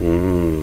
Mm.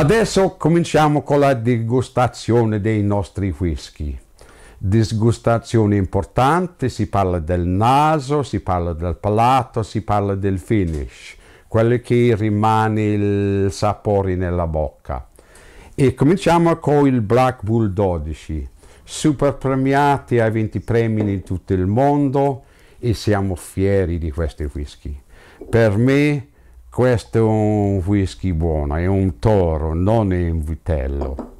Adesso cominciamo con la degustazione dei nostri whisky. Disgustazione importante, si parla del naso, si parla del palato, si parla del finish, quello che rimane il sapore nella bocca. E cominciamo con il Black Bull 12, super premiati a 20 premi in tutto il mondo e siamo fieri di questi whisky. Per me questo è un whisky buono, è un toro, non è un vitello.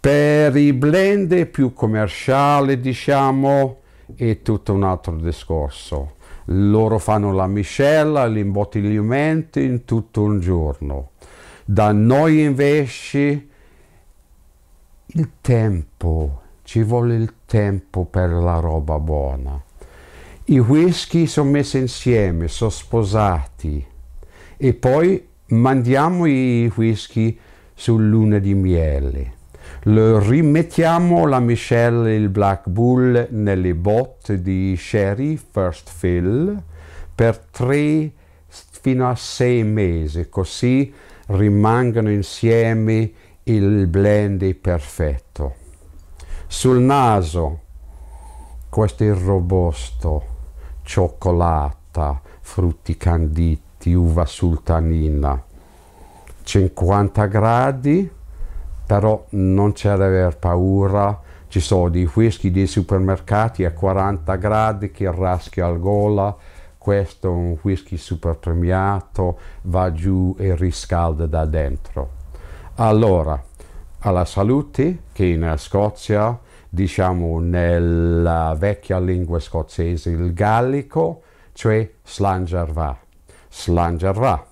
Per i blend più commerciali, diciamo, è tutto un altro discorso. Loro fanno la miscela, l'imbottigliamento in tutto un giorno. Da noi invece il tempo, ci vuole il tempo per la roba buona. I whisky sono messi insieme, sono sposati e poi mandiamo i whisky sul luna di miele. Lo rimettiamo la miscela il Black Bull nelle botte di sherry first fill per 3 fino a 6 mesi, così rimangono insieme il blend perfetto. Sul naso questo è robusto, cioccolata, frutti canditi di uva sultanina 50 gradi però non c'è da aver paura ci sono dei whisky dei supermercati a 40 gradi che raschia al gola questo è un whisky super premiato va giù e riscalda da dentro allora alla salute che in Scozia diciamo nella vecchia lingua scozzese il gallico cioè va slangerà. Jarrah.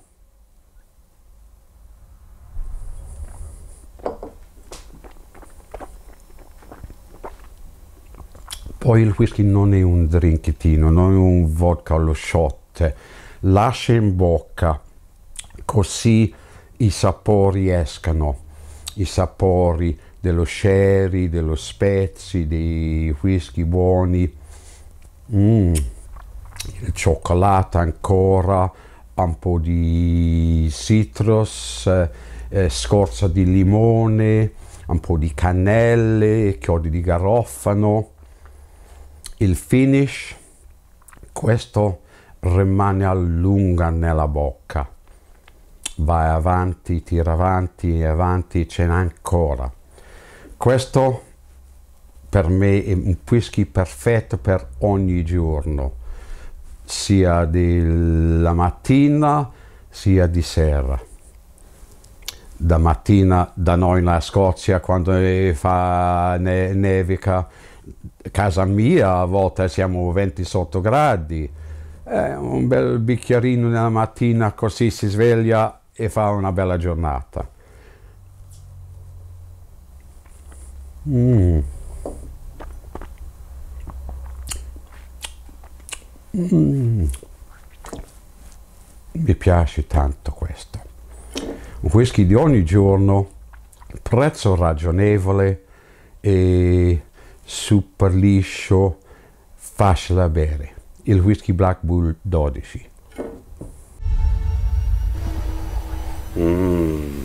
Poi il whisky non è un drinkitino, non è un vodka allo shot, lascia in bocca così i sapori escano, i sapori dello sherry, dello spezzi, dei whisky buoni, mm, cioccolata ancora, un po' di citrus, eh, eh, scorza di limone, un po' di cannelle, chiodi di garofano. Il finish, questo rimane a lunga nella bocca. Vai avanti, tira avanti, e avanti, ce n'è ancora. Questo per me è un whisky perfetto per ogni giorno sia della mattina sia di sera. Da mattina da noi in Scozia quando fa ne- nevica, casa mia a volte siamo 20 sotto gradi, eh, un bel bicchierino nella mattina così si sveglia e fa una bella giornata. Mm. Mm. Mi piace tanto questo. Un whisky di ogni giorno, prezzo ragionevole e super liscio, facile da bere. Il whisky Black Bull 12. Mmm.